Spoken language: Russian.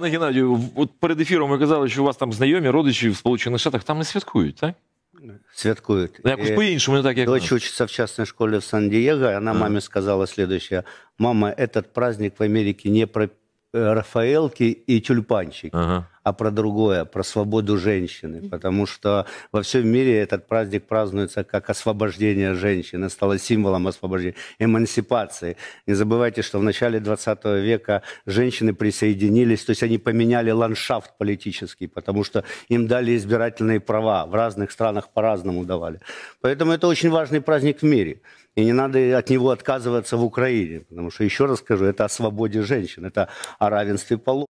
Пане Геннадію, от перед ефіром ви казали, що у вас там знайомі родичі в Сполучених Штатах там не святкують, так? Святкуют. Якось по-іншому, не так, як Дочь учится в частной школе в Сан-Диего, она маме сказала следующее. Мама, этот праздник в Америке не про э, Рафаэлки и тюльпанчики, ага а про другое, про свободу женщины, потому что во всем мире этот праздник празднуется как освобождение женщины, стало символом освобождения, эмансипации. Не забывайте, что в начале 20 века женщины присоединились, то есть они поменяли ландшафт политический, потому что им дали избирательные права, в разных странах по-разному давали. Поэтому это очень важный праздник в мире. И не надо от него отказываться в Украине, потому что, еще раз скажу, это о свободе женщин, это о равенстве полов.